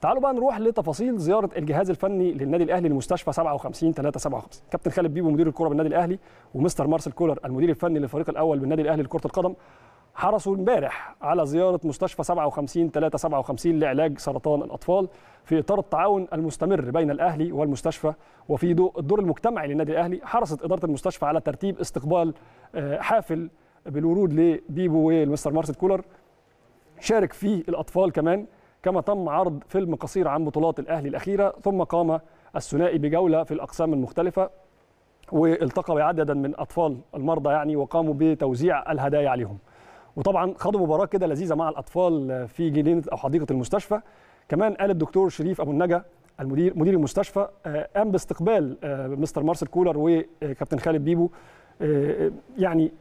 تعالوا بقى نروح لتفاصيل زياره الجهاز الفني للنادي الاهلي لمستشفى 57 357 كابتن خالد بيبو مدير الكره بالنادي الاهلي ومستر مارسيل كولر المدير الفني للفريق الاول بالنادي الاهلي لكره القدم حرصوا امبارح على زياره مستشفى 57 357 لعلاج سرطان الاطفال في اطار التعاون المستمر بين الاهلي والمستشفى وفي ضوء الدور المجتمعي للنادي الاهلي حرصت اداره المستشفى على ترتيب استقبال آه، حافل بالورود لبيبو والمستر مارسيل كولر شارك فيه الاطفال كمان كما تم عرض فيلم قصير عن بطولات الأهلي الأخيرة ثم قام الثنائي بجولة في الأقسام المختلفة والتقى بعددا من أطفال المرضى يعني وقاموا بتوزيع الهدايا عليهم وطبعا خدوا مباراة كده لذيذة مع الأطفال في جنينة أو حديقة المستشفى كمان قال الدكتور شريف أبو النجا المدير مدير المستشفى آه، قام باستقبال آه، مستر مارسيل كولر وكابتن خالد بيبو آه، يعني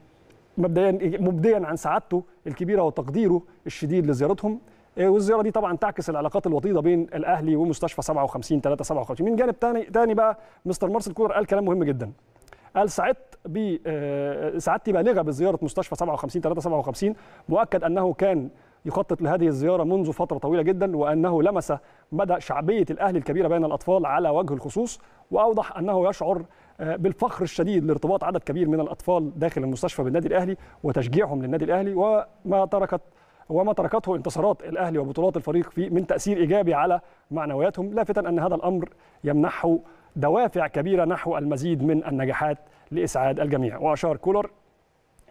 مبدئيا مبديا عن سعادته الكبيره وتقديره الشديد لزيارتهم إيه، والزياره دي طبعا تعكس العلاقات الوطيده بين الاهلي ومستشفى 57 3 57 من جانب ثاني ثاني بقى مستر مارسيل كولر قال كلام مهم جدا قال سعدت ب آه، سعادتي بالغه بزياره مستشفى 57 3 57 مؤكد انه كان يخطط لهذه الزياره منذ فتره طويله جدا وانه لمس مدى شعبيه الاهلي الكبيره بين الاطفال على وجه الخصوص واوضح انه يشعر آه، بالفخر الشديد لارتباط عدد كبير من الاطفال داخل المستشفى بالنادي الاهلي وتشجيعهم للنادي الاهلي وما تركت وما تركته انتصارات الاهلي وبطولات الفريق فيه من تاثير ايجابي على معنوياتهم لافتا ان هذا الامر يمنحه دوافع كبيره نحو المزيد من النجاحات لاسعاد الجميع واشار كولر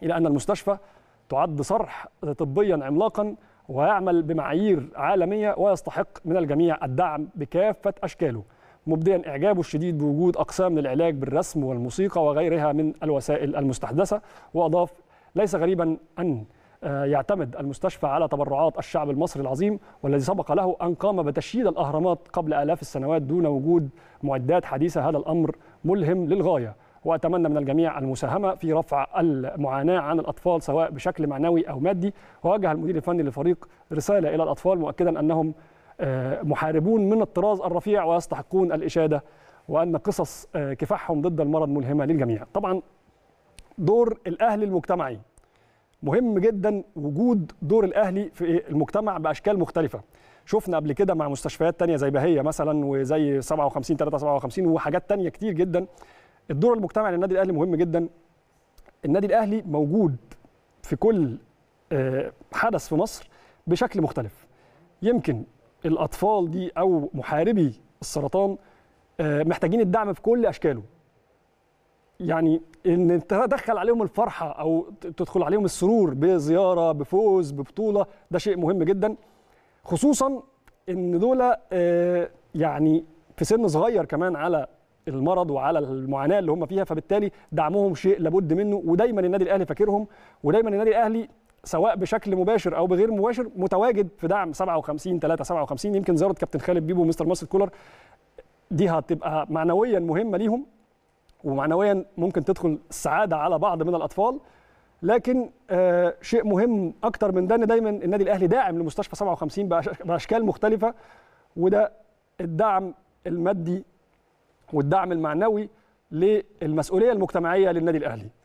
الى ان المستشفى تعد صرح طبيا عملاقا ويعمل بمعايير عالميه ويستحق من الجميع الدعم بكافه اشكاله مبديا اعجابه الشديد بوجود اقسام للعلاج بالرسم والموسيقى وغيرها من الوسائل المستحدثه واضاف ليس غريبا ان يعتمد المستشفى على تبرعات الشعب المصري العظيم والذي سبق له أن قام بتشييد الأهرامات قبل آلاف السنوات دون وجود معدات حديثة هذا الأمر ملهم للغاية وأتمنى من الجميع المساهمة في رفع المعاناة عن الأطفال سواء بشكل معنوي أو مادي ووجه المدير الفني للفريق رسالة إلى الأطفال مؤكدا أنهم آه، محاربون من الطراز الرفيع ويستحقون الإشادة وأن قصص آه، كفاحهم ضد المرض ملهمة للجميع طبعا دور الأهل المجتمعي مهم جدا وجود دور الاهلي في المجتمع باشكال مختلفه شفنا قبل كده مع مستشفيات تانية زي بهية مثلا وزي 57 57 وحاجات تانية كتير جدا الدور المجتمعي للنادي الاهلي مهم جدا النادي الاهلي موجود في كل آه، حدث في مصر بشكل مختلف يمكن الاطفال دي او محاربي السرطان آه، محتاجين الدعم في كل اشكاله يعني ان انت تدخل عليهم الفرحه او تدخل عليهم السرور بزياره بفوز ببطوله ده شيء مهم جدا خصوصا ان دول آه، يعني في سن صغير كمان على المرض وعلى المعاناه اللي هم فيها فبالتالي دعمهم شيء لابد منه ودايما النادي الاهلي فاكرهم ودايما النادي الاهلي سواء بشكل مباشر او بغير مباشر متواجد في دعم 57 3 57 يمكن زياره كابتن خالد بيبو ومستر مصر كولر دي هتبقى معنويا مهمه ليهم ومعنويا ممكن تدخل السعاده على بعض من الاطفال لكن آه، شيء مهم اكتر من ده ان دايما النادي الاهلي داعم لمستشفى 57 باشكال مختلفه وده الدعم المادي والدعم المعنوي للمسؤوليه المجتمعيه للنادي الاهلي